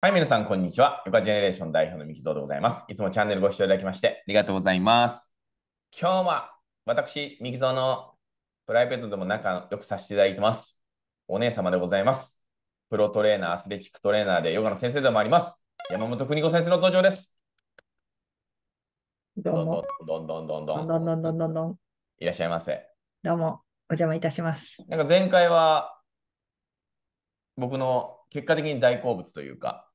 はい、皆さん、こんにちは。ヨガジェネレーション代表のミキゾウでございます。いつもチャンネルご視聴いただきまして、ありがとうございます。今日は、私、ミキゾウのプライベートでも仲良くさせていただいてます。お姉様でございます。プロトレーナー、アスレチックトレーナーでヨガの先生でもあります。山本邦子先生の登場です。どうも。どんどんどんどんどん。どんどんどんどんいらっしゃいませ。どうも、お邪魔いたします。なんか前回は、僕の結果的に大好物というか、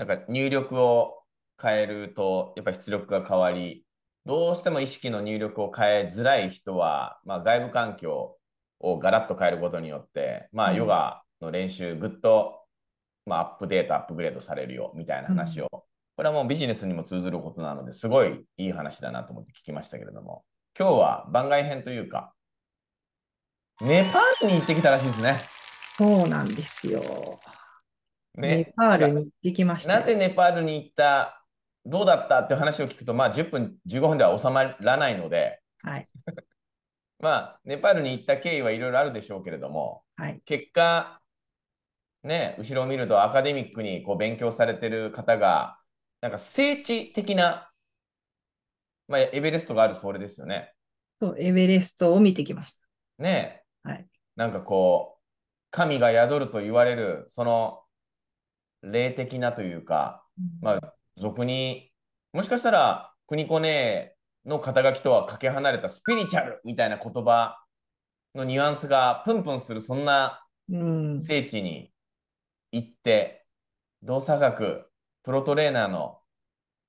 なんか入力を変えると、やっぱ出力が変わり、どうしても意識の入力を変えづらい人は、まあ、外部環境をガラッと変えることによって、まあ、ヨガの練習、ぐっと、まあ、アップデート、アップグレードされるよみたいな話を、うん、これはもうビジネスにも通ずることなのですごいいい話だなと思って聞きましたけれども、今日は番外編というか、ネパールに行ってきたらしいですね。そうなんですよ。ね、ネパールに行きました。なぜネパールに行ったどうだったって話を聞くと、まあ、10分、15分では収まらないので、はい、まあ、ネパールに行った経緯はいろいろあるでしょうけれども、はい、結果、ね、後ろを見るとアカデミックにこう勉強されてる方が、なんか聖地的な、まあ、エベレストがあるそれですよね。そう、エベレストを見てきました。ねはい。なんかこう、神が宿ると言われる、その霊的なというか、まあ、俗にもしかしたら国子姉の肩書きとはかけ離れたスピリチュアルみたいな言葉のニュアンスがプンプンするそんな聖地に行って、うん、動作学プロトレーナーの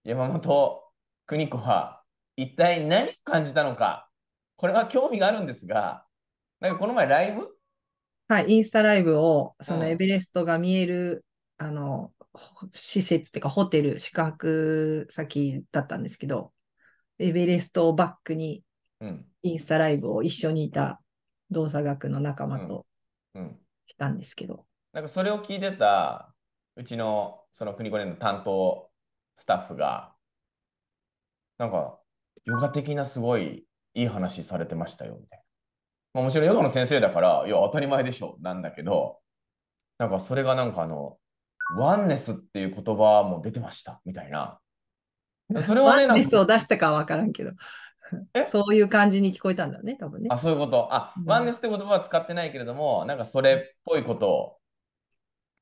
山本邦子は一体何を感じたのかこれは興味があるんですがなんかこの前ライブはいインスタライブをそのエベレストが見えるあの、施設っていうかホテル、宿泊先だったんですけど、エベレストをバックに、インスタライブを一緒にいた動作学の仲間と来たんですけど。うんうん、なんかそれを聞いてた、うちのその国語連の担当スタッフが、なんか、ヨガ的なすごいいい話されてましたよ、みたいな。まあ、もちろんヨガの先生だから、いや、当たり前でしょ、なんだけど、なんかそれがなんかあの、ワンネスっていう言葉も出てましたみたいな。それはね、ワンネスを出したかは分からんけど。そういう感じに聞こえたんだね、多分ね。あ、そういうこと。あ、うん、ワンネスって言葉は使ってないけれども、なんかそれっぽいことを、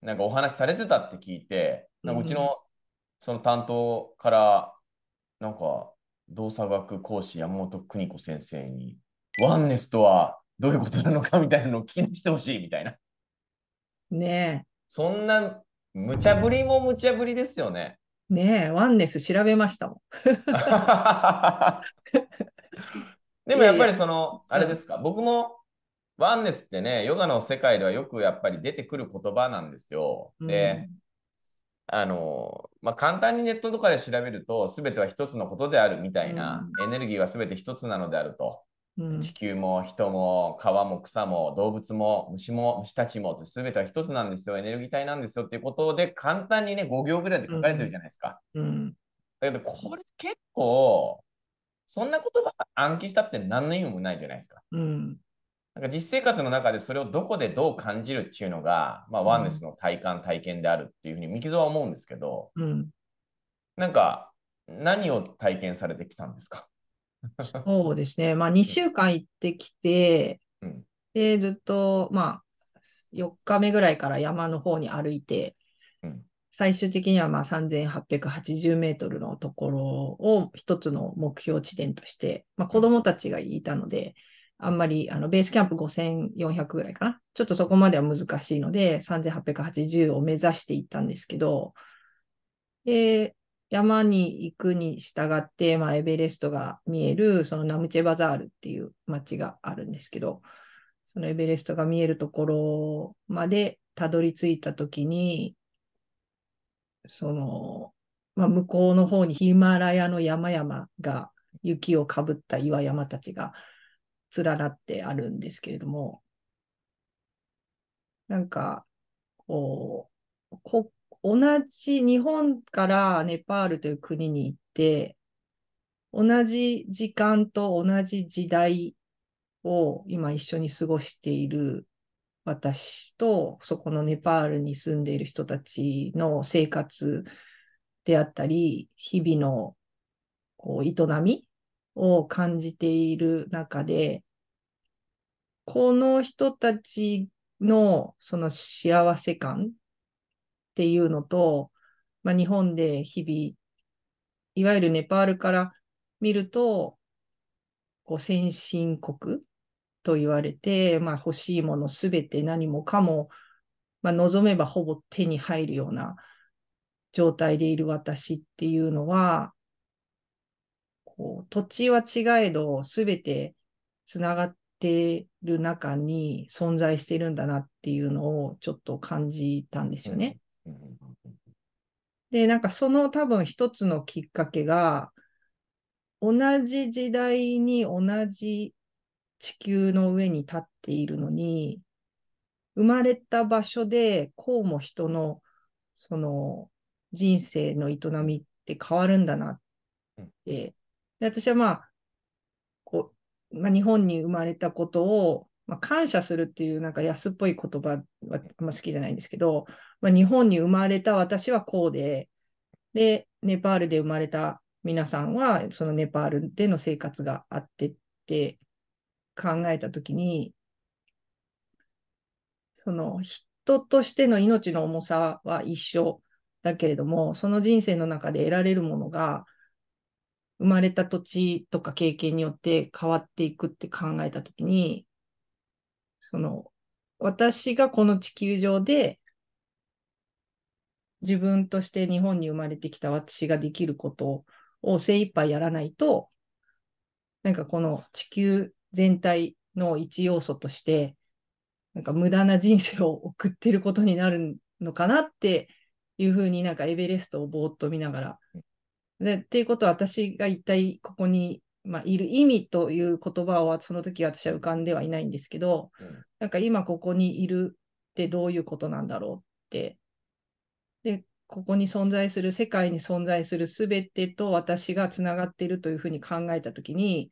なんかお話しされてたって聞いて、なんかうちのその担当から、なんか動作学講師山本邦子先生に、ワンネスとはどういうことなのかみたいなのを聞き出してほしいみたいな。ねえ。そんな無茶ぶりも無茶ぶりですよね。ねえ、ワンネス調べましたもん。でもやっぱりその、あれですか、うん、僕もワンネスってね、ヨガの世界ではよくやっぱり出てくる言葉なんですよ。で、うん、あの、まあ、簡単にネットとかで調べると、全ては一つのことであるみたいな、うん、エネルギーは全て一つなのであると。地球も人も川も草も動物も虫も虫たちもって全ては一つなんですよエネルギー体なんですよっていうことで簡単にね5行ぐらいで書かれてるじゃないですか。うん、うん、だけどこれ結構そんな言葉暗記したって何の意味もないじゃないですか。うん、なんか実生活の中でそれをどこでどう感じるっていうのが、まあ、ワンネスの体感体験であるっていうふうに三木蔵は思うんですけど、うん、なんか何を体験されてきたんですか そうですね。まあ、2週間行ってきて、で、ずっと、まあ、4日目ぐらいから山の方に歩いて、最終的にはまあ3880メートルのところを一つの目標地点として、まあ、子供たちがいたので、あんまりあのベースキャンプ5400ぐらいかな。ちょっとそこまでは難しいので、3880を目指していったんですけど、で、山に行くに従って、まあ、エベレストが見えるそのナムチェバザールっていう町があるんですけどそのエベレストが見えるところまでたどり着いた時にその、まあ、向こうの方にヒマラヤの山々が雪をかぶった岩山たちが連なってあるんですけれどもなんかこう同じ日本からネパールという国に行って、同じ時間と同じ時代を今一緒に過ごしている私と、そこのネパールに住んでいる人たちの生活であったり、日々のこう営みを感じている中で、この人たちのその幸せ感っていうのと、まあ、日本で日々、いわゆるネパールから見ると、こう先進国と言われて、まあ、欲しいものすべて何もかも、まあ、望めばほぼ手に入るような状態でいる私っていうのは、こう土地は違えど全てつながってる中に存在してるんだなっていうのをちょっと感じたんですよね。で、なんかその多分一つのきっかけが、同じ時代に同じ地球の上に立っているのに、生まれた場所でこうも人のその人生の営みって変わるんだなって。で私はまあ、こうまあ、日本に生まれたことをまあ、感謝するっていうなんか安っぽい言葉はあんま好きじゃないんですけど、まあ、日本に生まれた私はこうで、で、ネパールで生まれた皆さんは、そのネパールでの生活があってって考えたときに、その人としての命の重さは一緒だけれども、その人生の中で得られるものが、生まれた土地とか経験によって変わっていくって考えたときに、その、私がこの地球上で、自分として日本に生まれてきた私ができることを精一杯やらないと、なんかこの地球全体の一要素として、なんか無駄な人生を送ってることになるのかなっていうふうになんかエベレストをぼーっと見ながら。でっていうことは私が一体ここにまあ、いる意味という言葉はその時私は浮かんではいないんですけど、うん、なんか今ここにいるってどういうことなんだろうってでここに存在する世界に存在する全てと私がつながっているというふうに考えた時に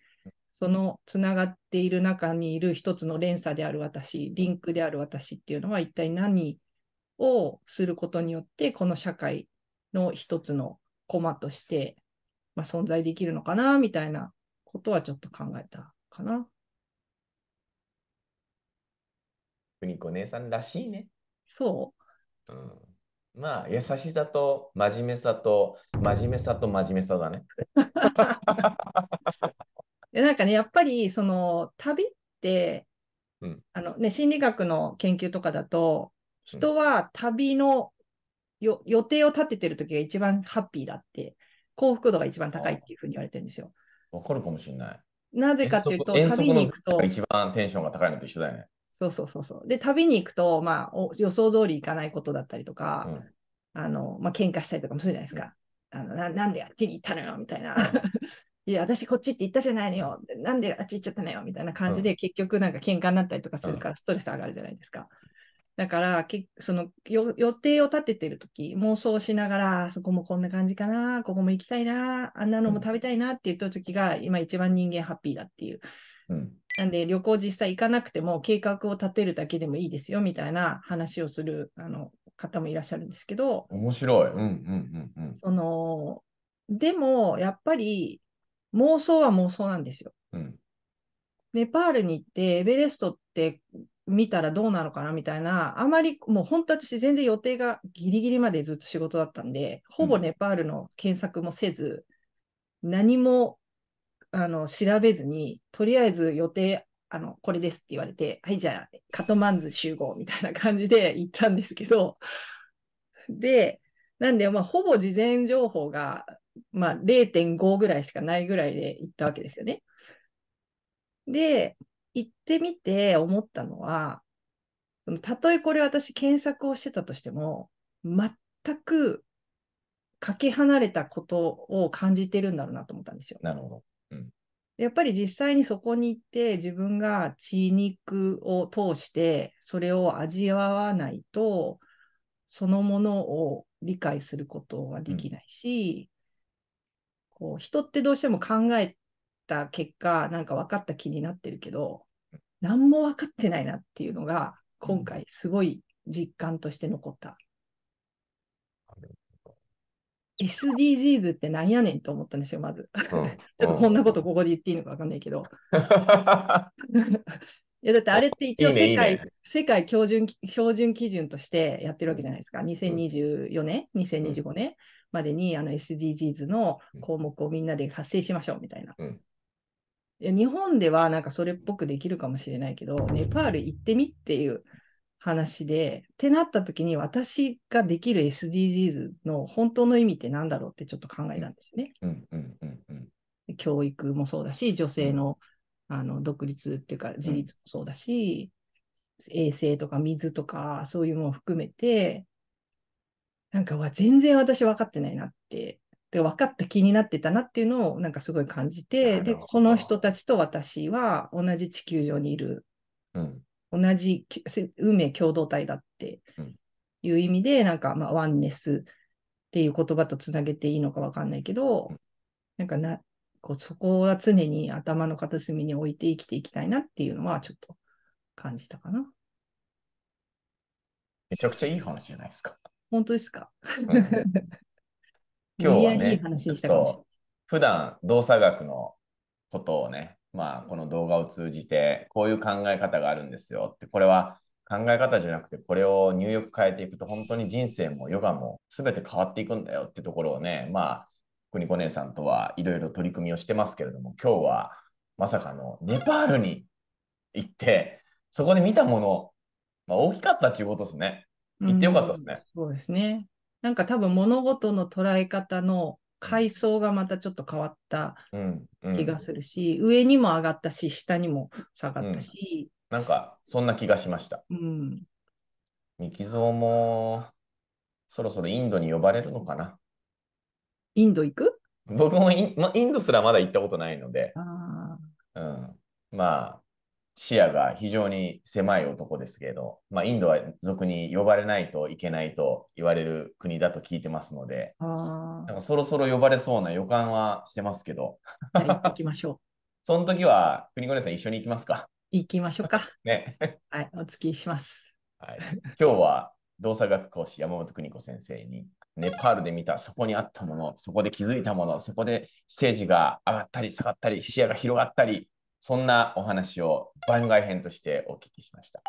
そのつながっている中にいる一つの連鎖である私リンクである私っていうのは一体何をすることによってこの社会の一つの駒として、まあ、存在できるのかなみたいなことはちょっと考えたかな。邦子姉さんらしいね。そう。うん、まあ、優しさと真面目さと、真面目さと真面目さだね。なんかね、やっぱり、その、旅って、うん、あのね、心理学の研究とかだと、人は旅のよ、予定を立ててる時が一番ハッピーだって、幸福度が一番高いっていうふうに言われてるんですよ。わかるかもしれない。なぜかというと、旅に行くと。一番テンションが高いのと一緒だよね。そうそうそうそう。で、旅に行くと、まあ、予想通り行かないことだったりとか、うん、あの、まあ、喧嘩したりとかもするじゃないですか。うん、あのななんであっちに行ったのよみたいな。いや、私こっちって言ったじゃないのよ。なんであっち行っちゃったのよみたいな感じで、結局なんか喧嘩になったりとかするから、ストレス上がるじゃないですか。だからその予定を立ててるとき、妄想しながら、そこもこんな感じかな、ここも行きたいな、あんなのも食べたいなって言ったときが、うん、今一番人間ハッピーだっていう。うん、なんで、旅行実際行かなくても、計画を立てるだけでもいいですよみたいな話をするあの方もいらっしゃるんですけど。面白い。うんうんうんうん。そのでも、やっぱり妄想は妄想なんですよ。うん、ネパールに行って、エベレストって見たらどうなのかなみたいな、あまりもう本当私全然予定がギリギリまでずっと仕事だったんで、ほぼネパールの検索もせず、うん、何もあの調べずに、とりあえず予定あの、これですって言われて、はい、じゃあ、カトマンズ集合みたいな感じで行ったんですけど、で、なんで、まあ、ほぼ事前情報が、まあ、0.5ぐらいしかないぐらいで行ったわけですよね。で、行ってみて思ったのは、そのたとえこれ私検索をしてたとしても、全くかけ離れたことを感じてるんだろうなと思ったんですよ。なるほど。うん、やっぱり実際にそこに行って自分が血肉を通してそれを味わわないとそのものを理解することはできないし、うん、こう人ってどうしても考えた結果なんか分かった気になってるけど何も分かってないなっていうのが、今回すごい実感として残った。SDGs ってなんやねんと思ったんですよ、まず。うん、ちょっとこんなことここで言っていいのか分かんないけど。いやだってあれって一応世界いい、ね、世界標準標準基準としてやってるわけじゃないですか。2024年、うん、2025年までにあの SDGs の項目をみんなで達成しましょうみたいな。うん、日本ではなんかそれっぽくできるかもしれないけど、ネパール行ってみっていう話で、ってなった時に私ができる SDGs の本当の意味って何だろうってちょっと考えたんですよね。教育もそうだし、女性のあの独立っていうか自立もそうだし、うん、衛生とか水とかそういうものを含めて、なんか全然私分かってないなってで分かった気になってたなっていうのをなんかすごい感じてでこの人たちと私は同じ地球上にいる、うん、同じ運命共同体だっていう意味で、うん、なんかまあワンネスっていう言葉とつなげていいのか分かんないけど、うん、なんかなこうそこは常に頭の片隅に置いて生きていきたいなっていうのはちょっと感じたかな。めちゃくちゃいい話じゃないですか。本当ですか。今日はね、普段動作学のことをね、まあ、この動画を通じて、こういう考え方があるんですよって、これは考え方じゃなくて、これを入力変えていくと、本当に人生もヨガも全て変わっていくんだよってところをね、まあ、国子姉さんとはいろいろ取り組みをしてますけれども、今日はまさかのネパールに行って、そこで見たもの、まあ、大きかったっていうことですね。行ってよかったですね、うそうですね。なんか多分物事の捉え方の階層がまたちょっと変わった気がするし、うんうん、上にも上がったし下にも下がったし、うん、なんかそんな気がしました。うん、ミキゾもそろそろインドに呼ばれるのかなインド行く僕もイン,、インドすらまだ行ったことないので、あうん、まあ視野が非常に狭い男ですけど、まあ、インドは俗に呼ばれないといけないと言われる国だと聞いてますので、なんかそろそろ呼ばれそうな予感はしてますけど。行きましょう。その時は、国子さん一緒に行きますか行きましょうか。ね。はい、お付きします。はい、今日は動作学講師山本邦子先生にネパールで見たそこにあったものそこで気づいたものそこでステージが上がったり下がったり視野が広がったりそんなお話を番外編としてお聞きしました。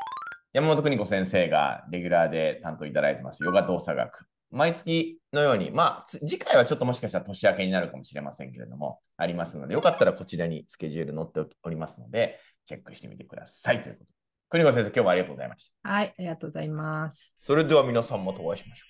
山本邦子先生がレギュラーで担当いただいてます、ヨガ動作学。毎月のように、まあ、次回はちょっともしかしたら年明けになるかもしれませんけれども、ありますので、よかったらこちらにスケジュール載っておりますので、チェックしてみてくださいということで。邦子先生、今日もありがとうございました。はい、ありがとうございます。それでは皆さんまたお会いしましょう。